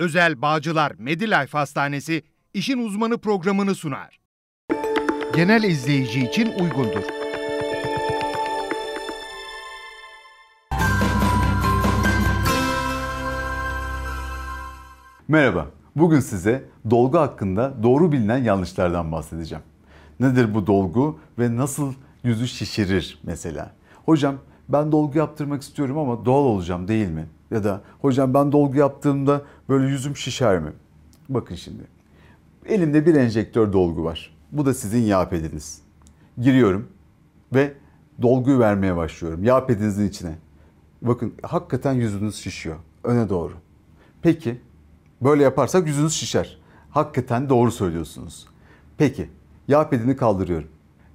Özel Bağcılar Medilife Hastanesi işin uzmanı programını sunar. Genel izleyici için uygundur. Merhaba. Bugün size dolgu hakkında doğru bilinen yanlışlardan bahsedeceğim. Nedir bu dolgu ve nasıl yüzü şişirir mesela? Hocam ben dolgu yaptırmak istiyorum ama doğal olacağım değil mi? Ya da hocam ben dolgu yaptığımda Böyle yüzüm şişer mi? Bakın şimdi. Elimde bir enjektör dolgu var. Bu da sizin yağ pediniz. Giriyorum ve dolguyu vermeye başlıyorum yağ pedinizin içine. Bakın hakikaten yüzünüz şişiyor öne doğru. Peki böyle yaparsak yüzünüz şişer. Hakikaten doğru söylüyorsunuz. Peki yağ pedini kaldırıyorum.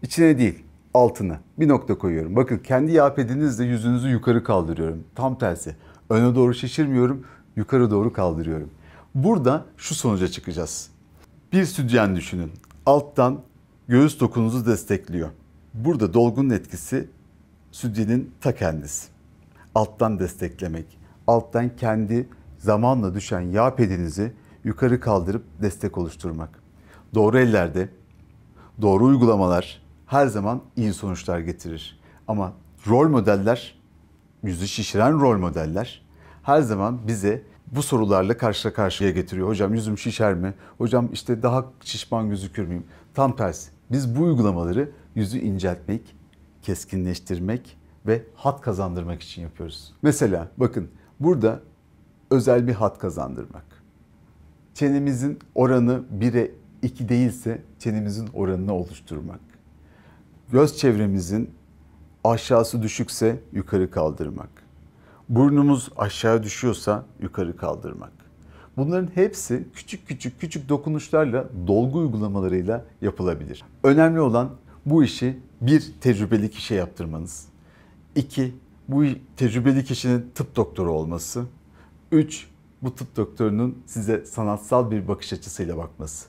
İçine değil altına bir nokta koyuyorum. Bakın kendi yağ pedinizle yüzünüzü yukarı kaldırıyorum. Tam tersi. Öne doğru şişirmiyorum yukarı doğru kaldırıyorum. Burada şu sonuca çıkacağız. Bir sütyen düşünün. Alttan göğüs dokunuzu destekliyor. Burada dolgunun etkisi sütyenin ta kendisi. Alttan desteklemek, alttan kendi zamanla düşen yağ pedinizi yukarı kaldırıp destek oluşturmak. Doğru ellerde doğru uygulamalar her zaman iyi sonuçlar getirir. Ama rol modeller, yüzü şişiren rol modeller her zaman bize bu sorularla karşı karşıya getiriyor. Hocam yüzüm şişer mi? Hocam işte daha şişman gözükür müyüm? Tam tersi. Biz bu uygulamaları yüzü inceltmek, keskinleştirmek ve hat kazandırmak için yapıyoruz. Mesela bakın burada özel bir hat kazandırmak. Çenemizin oranı 1'e 2 değilse çenemizin oranını oluşturmak. Göz çevremizin aşağısı düşükse yukarı kaldırmak Burnumuz aşağı düşüyorsa yukarı kaldırmak. Bunların hepsi küçük küçük küçük dokunuşlarla, dolgu uygulamalarıyla yapılabilir. Önemli olan bu işi bir tecrübeli kişi yaptırmanız. iki Bu tecrübeli kişinin tıp doktoru olması. üç Bu tıp doktorunun size sanatsal bir bakış açısıyla bakması.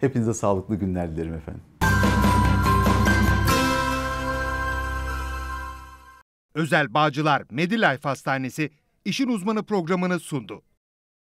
Hepinize sağlıklı günler dilerim efendim. Özel Bağcılar Medilife Hastanesi işin uzmanı programını sundu.